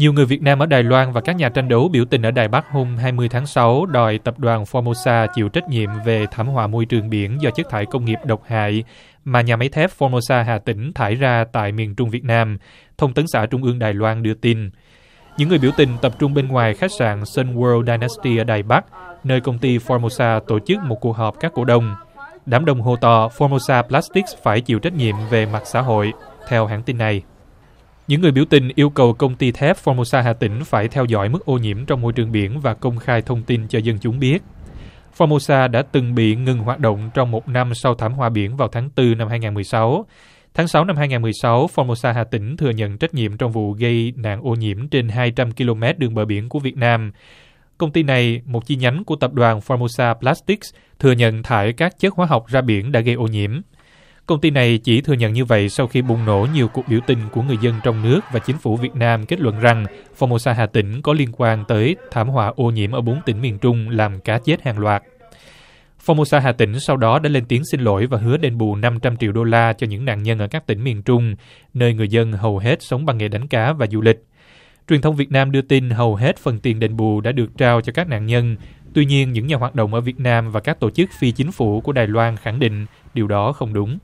Nhiều người Việt Nam ở Đài Loan và các nhà tranh đấu biểu tình ở Đài Bắc hôm 20 tháng 6 đòi tập đoàn Formosa chịu trách nhiệm về thảm họa môi trường biển do chất thải công nghiệp độc hại mà nhà máy thép Formosa Hà Tĩnh thải ra tại miền Trung Việt Nam, Thông tấn xã Trung ương Đài Loan đưa tin. Những người biểu tình tập trung bên ngoài khách sạn Sun World Dynasty ở Đài Bắc, nơi công ty Formosa tổ chức một cuộc họp các cổ đông. Đám đông hô to Formosa Plastics phải chịu trách nhiệm về mặt xã hội, theo hãng tin này. Những người biểu tình yêu cầu công ty thép Formosa Hà Tĩnh phải theo dõi mức ô nhiễm trong môi trường biển và công khai thông tin cho dân chúng biết. Formosa đã từng bị ngừng hoạt động trong một năm sau thảm họa biển vào tháng 4 năm 2016. Tháng 6 năm 2016, Formosa Hà Tĩnh thừa nhận trách nhiệm trong vụ gây nạn ô nhiễm trên 200 km đường bờ biển của Việt Nam. Công ty này, một chi nhánh của tập đoàn Formosa Plastics, thừa nhận thải các chất hóa học ra biển đã gây ô nhiễm. Công ty này chỉ thừa nhận như vậy sau khi bùng nổ nhiều cuộc biểu tình của người dân trong nước và chính phủ Việt Nam kết luận rằng Formosa Hà Tĩnh có liên quan tới thảm họa ô nhiễm ở bốn tỉnh miền Trung làm cá chết hàng loạt. Formosa Hà Tĩnh sau đó đã lên tiếng xin lỗi và hứa đền bù 500 triệu đô la cho những nạn nhân ở các tỉnh miền Trung, nơi người dân hầu hết sống bằng nghề đánh cá và du lịch. Truyền thông Việt Nam đưa tin hầu hết phần tiền đền bù đã được trao cho các nạn nhân. Tuy nhiên, những nhà hoạt động ở Việt Nam và các tổ chức phi chính phủ của Đài Loan khẳng định điều đó không đúng.